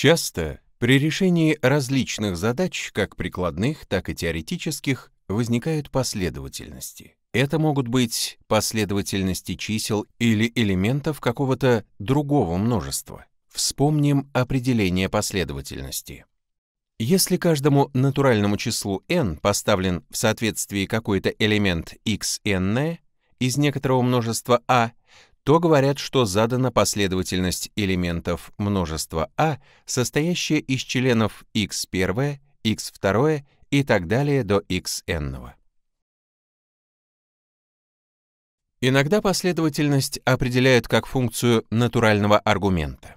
Часто при решении различных задач, как прикладных, так и теоретических, возникают последовательности. Это могут быть последовательности чисел или элементов какого-то другого множества. Вспомним определение последовательности. Если каждому натуральному числу n поставлен в соответствии какой-то элемент xn из некоторого множества a, то говорят, что задана последовательность элементов множества А, состоящая из членов x1, x2 и так далее до xn. Иногда последовательность определяют как функцию натурального аргумента.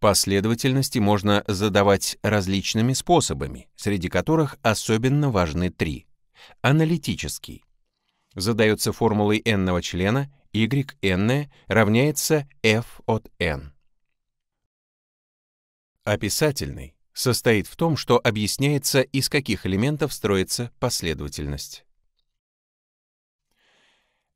Последовательности можно задавать различными способами, среди которых особенно важны три. Аналитический задается формулой n-ного члена yn равняется f от n. Описательный состоит в том, что объясняется, из каких элементов строится последовательность.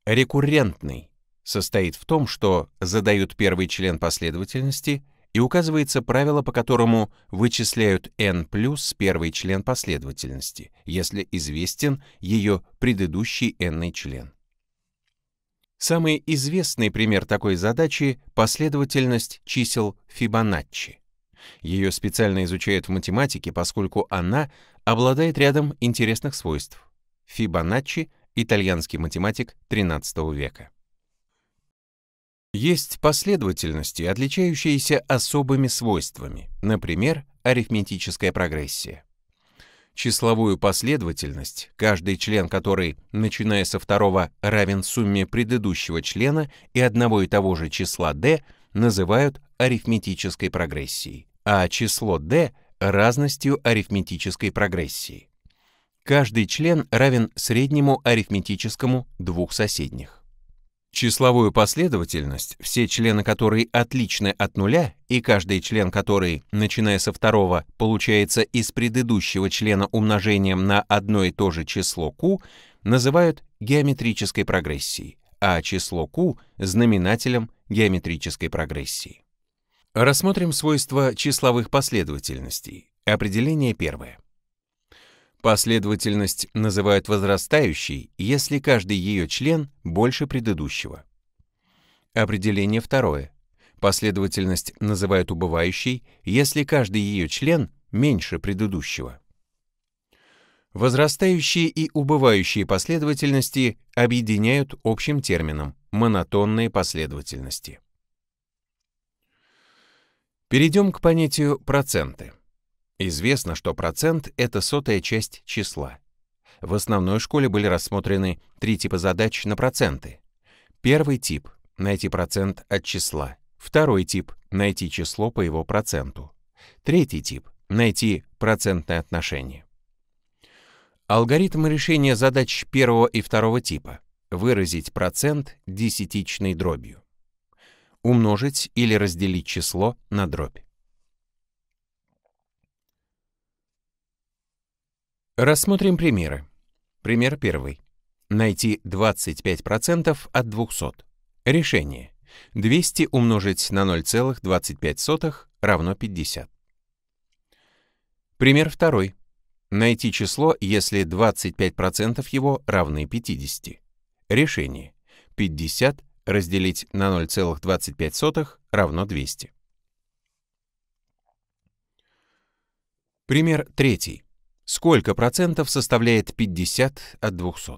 Рекуррентный состоит в том, что задают первый член последовательности — и указывается правило, по которому вычисляют n плюс первый член последовательности, если известен ее предыдущий n член. Самый известный пример такой задачи — последовательность чисел Фибоначчи. Ее специально изучают в математике, поскольку она обладает рядом интересных свойств. Фибоначчи — итальянский математик XIII века. Есть последовательности, отличающиеся особыми свойствами, например, арифметическая прогрессия. Числовую последовательность, каждый член которой, начиная со второго, равен сумме предыдущего члена и одного и того же числа d, называют арифметической прогрессией, а число d — разностью арифметической прогрессии. Каждый член равен среднему арифметическому двух соседних. Числовую последовательность, все члены которой отличны от нуля, и каждый член которой, начиная со второго, получается из предыдущего члена умножением на одно и то же число q, называют геометрической прогрессией, а число q — знаменателем геометрической прогрессии. Рассмотрим свойства числовых последовательностей. Определение первое. Последовательность называют возрастающей, если каждый ее член больше предыдущего. Определение второе. Последовательность называют убывающей, если каждый ее член меньше предыдущего. Возрастающие и убывающие последовательности объединяют общим термином монотонные последовательности. Перейдем к понятию проценты. Известно, что процент — это сотая часть числа. В основной школе были рассмотрены три типа задач на проценты. Первый тип — найти процент от числа. Второй тип — найти число по его проценту. Третий тип — найти процентное отношение. Алгоритм решения задач первого и второго типа — выразить процент десятичной дробью. Умножить или разделить число на дробь. Рассмотрим примеры. Пример первый. Найти 25% от 200. Решение. 200 умножить на 0,25 равно 50. Пример второй. Найти число, если 25% его равны 50. Решение. 50 разделить на 0,25 равно 200. Пример третий. Сколько процентов составляет 50 от 200?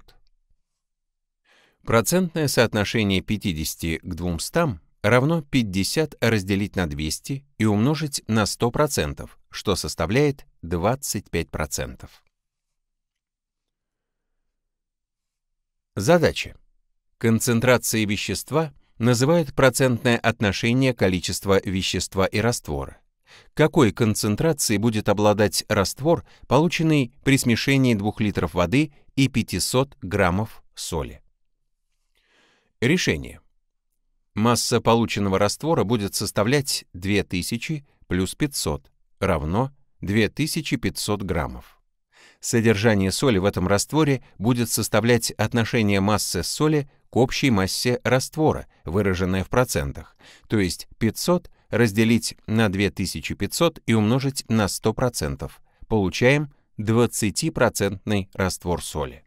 Процентное соотношение 50 к 200 равно 50 разделить на 200 и умножить на 100%, что составляет 25%. Задача. Концентрации вещества называют процентное отношение количества вещества и раствора какой концентрации будет обладать раствор, полученный при смешении 2 литров воды и 500 граммов соли. Решение. Масса полученного раствора будет составлять 2000 плюс 500 равно 2500 граммов. Содержание соли в этом растворе будет составлять отношение массы соли к общей массе раствора, выраженное в процентах, то есть 500 разделить на 2500 и умножить на 100%. Получаем 20% раствор соли.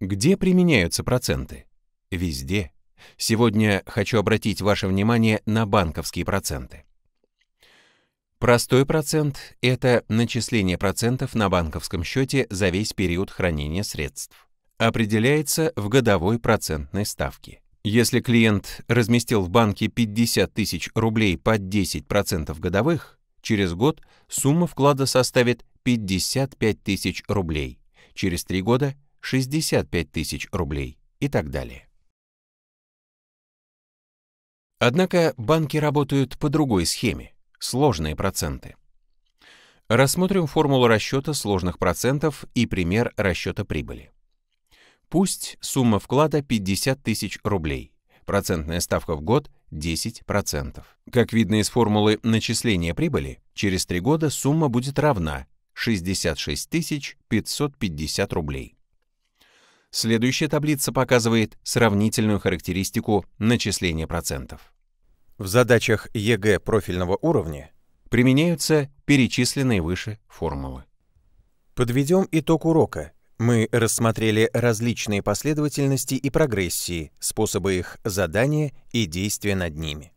Где применяются проценты? Везде. Сегодня хочу обратить ваше внимание на банковские проценты. Простой процент – это начисление процентов на банковском счете за весь период хранения средств. Определяется в годовой процентной ставке. Если клиент разместил в банке 50 тысяч рублей под 10% годовых, через год сумма вклада составит 55 тысяч рублей, через три года — 65 тысяч рублей и так далее. Однако банки работают по другой схеме — сложные проценты. Рассмотрим формулу расчета сложных процентов и пример расчета прибыли. Пусть сумма вклада 50 тысяч рублей. Процентная ставка в год 10%. Как видно из формулы начисления прибыли, через 3 года сумма будет равна 66 550 рублей. Следующая таблица показывает сравнительную характеристику начисления процентов. В задачах ЕГЭ профильного уровня применяются перечисленные выше формулы. Подведем итог урока. Мы рассмотрели различные последовательности и прогрессии, способы их задания и действия над ними.